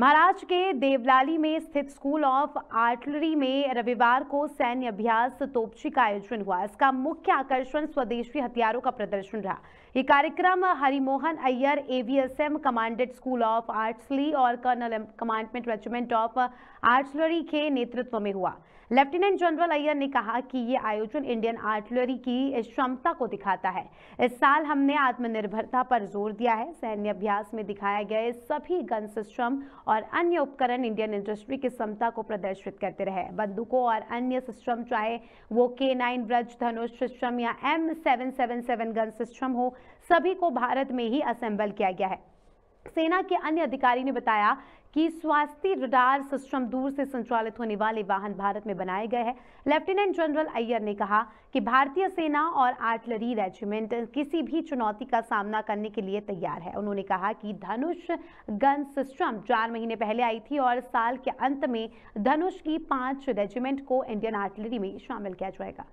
महाराष्ट्र के देवलाली में स्थित स्कूल ऑफ आर्टलरी में रविवार को सैन्य अभ्यास तोपची का आयोजन हुआ इसका मुख्य आकर्षण स्वदेशी हथियारों का प्रदर्शन रहा यह कार्यक्रम Harimohan Iyer AVSM commanded school of artillery और colonel commandant regiment of artillery के नेतृत्व में हुआ लेफ्टिनेंट जनरल अय्यर ने कहा कि ये आयोजन इंडियन आर्टलरी की क्षमता को दिखाता है इस साल हमने आत्मनिर्भरता पर जोर दिया है सैन्य अभ्यास में दिखाया गया सभी गन सिस्टम और अन्य उपकरण इंडियन इंडस्ट्री की क्षमता को प्रदर्शित करते रहे बंदूकों और अन्य सिस्टम चाहे वो के नाइन ब्रज धनुष सिस्टम या M seven seven seven gun system हो सभी को भारत में ही असेंबल किया गया है सेना के अन्य अधिकारी ने बताया कि स्वास्थ्य रडार सिस्टम दूर से संचालित होने वाले वाहन भारत में बनाए गए हैं लेफ्टिनेंट जनरल अय्यर ने कहा कि भारतीय सेना और आर्टिलरी रेजिमेंट किसी भी चुनौती का सामना करने के लिए तैयार है उन्होंने कहा कि धनुष गन सिस्टम चार महीने पहले आई थी और साल के अंत में धनुष की पांच रेजिमेंट को इंडियन आर्टिलरी में शामिल किया जाएगा